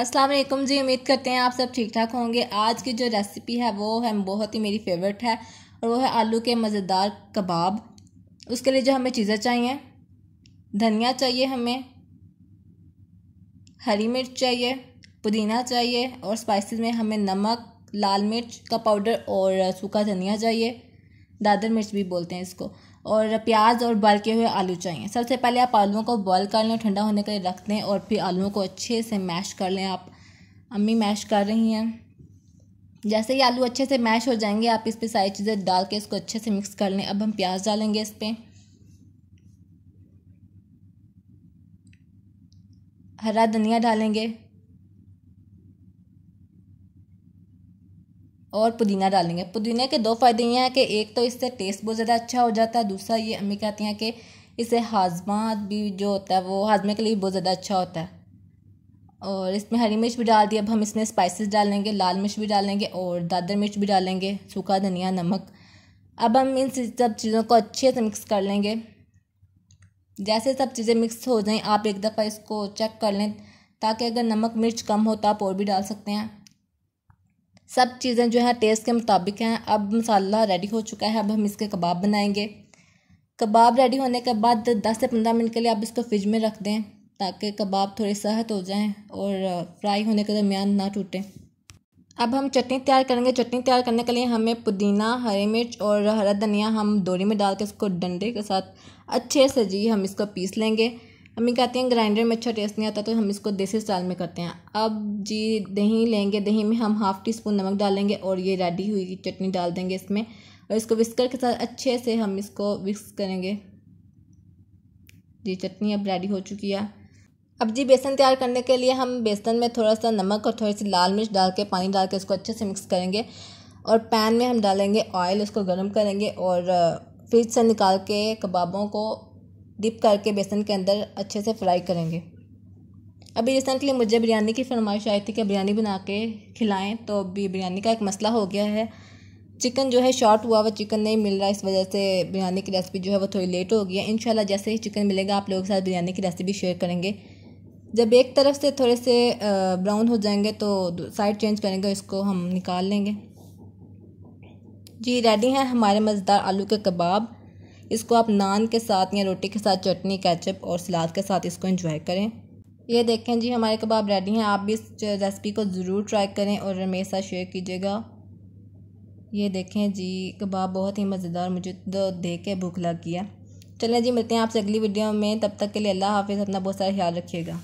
अस्सलाम वालेकुम जी उम्मीद करते हैं आप सब ठीक ठाक होंगे आज की जो रेसिपी है वो है बहुत ही मेरी फेवरेट है और वो है आलू के मज़ेदार कबाब उसके लिए जो हमें चीज़ें चाहिए धनिया चाहिए हमें हरी मिर्च चाहिए पुदीना चाहिए और स्पाइसेस में हमें नमक लाल मिर्च का पाउडर और सूखा धनिया चाहिए दादर मिर्च भी बोलते हैं इसको और प्याज और के हुए आलू चाहिए सबसे पहले आप आलुओं को बॉयल कर लें ठंडा होने के लिए रख दें और फिर आलुओं को अच्छे से मैश कर लें आप अम्मी मैश कर रही हैं जैसे ही आलू अच्छे से मैश हो जाएंगे आप इस पर सारी चीज़ें डाल के इसको अच्छे से मिक्स कर लें अब हम प्याज डालेंगे इस पर हरा धनिया डालेंगे और पुदीना डालेंगे पुदीने के दो फ़ायदे ये हैं कि एक तो इससे टेस्ट बहुत ज़्यादा अच्छा हो जाता है दूसरा ये अम्मी कहती हैं कि इससे हाजमा भी जो होता है वो हाजमे के लिए बहुत ज़्यादा अच्छा होता है और इसमें हरी मिर्च भी डाल दी अब हम इसमें स्पाइसेस डालेंगे लाल मिर्च भी डालेंगे और दादर मिर्च भी डालेंगे सूखा धनिया नमक अब हम इन सब चीज़ों को अच्छे से मिक्स कर लेंगे जैसे सब चीज़ें मिक्स हो जाएं आप एक दफ़ा इसको चेक कर लें ताकि अगर नमक मिर्च कम हो तो आप और भी डाल सकते हैं सब चीज़ें जो है टेस्ट के मुताबिक हैं अब मसाला रेडी हो चुका है अब हम इसके कबाब बनाएंगे कबाब रेडी होने के बाद दस से पंद्रह मिनट के लिए आप इसको फ्रिज में रख दें ताकि कबाब थोड़े सहत हो जाएं और फ्राई होने के दरमियान ना टूटें अब हम चटनी तैयार करेंगे चटनी तैयार करने के लिए हमें पुदीना हरी मिर्च और हरा धनिया हम दोरी में डाल के इसको डंडे के साथ अच्छे से जी हम इसको पीस लेंगे अम्मी कहती हैं ग्राइंडर में अच्छा टेस्ट नहीं आता तो हम इसको देसी स्टाइल में करते हैं अब जी दही लेंगे दही में हम हाफ़ टी स्पून नमक डालेंगे और ये रेडी हुई चटनी डाल देंगे इसमें और इसको विस्कर के साथ अच्छे से हम इसको विक्स करेंगे जी चटनी अब रेडी हो चुकी है अब जी बेसन तैयार करने के लिए हम बेसन में थोड़ा सा नमक और थोड़ी सी लाल मिर्च डाल के पानी डाल के इसको अच्छे से मिक्स करेंगे और पैन में हम डालेंगे ऑयल उसको गर्म करेंगे और फ्रिज से निकाल के कबाबों को डिप करके बेसन के अंदर अच्छे से फ्राई करेंगे अभी रिसेंटली मुझे बिरयानी की फरमाइश आई थी कि बिरयानी बना के खिलाएं तो अभी बिरयानी का एक मसला हो गया है चिकन जो है शॉर्ट हुआ हुआ चिकन नहीं मिल रहा इस वजह से बिरयानी की रेसिपी जो है वो थोड़ी लेट हो गई है इनशाला जैसे ही चिकन मिलेगा आप लोगों के साथ बिरयानी की रेसिपी शेयर करेंगे जब एक तरफ से थोड़े से ब्राउन हो जाएंगे तो साइड चेंज करेंगे इसको हम निकाल लेंगे जी रेडी हैं हमारे मज़ेदार आलू के कबाब इसको आप नान के साथ या रोटी के साथ चटनी कैचअप और सलाद के साथ इसको इंजॉय करें ये देखें जी हमारे कबाब रेडी हैं आप भी इस रेसिपी को ज़रूर ट्राई करें और मेरे साथ शेयर कीजिएगा ये देखें जी कबाब बहुत ही मज़ेदार मुझे तो देख के भूख लग गया चलें जी मिलते हैं आपसे अगली वीडियो में तब तक के लिए अल्लाह हाफिज़ अपना बहुत सारा ख्याल रखिएगा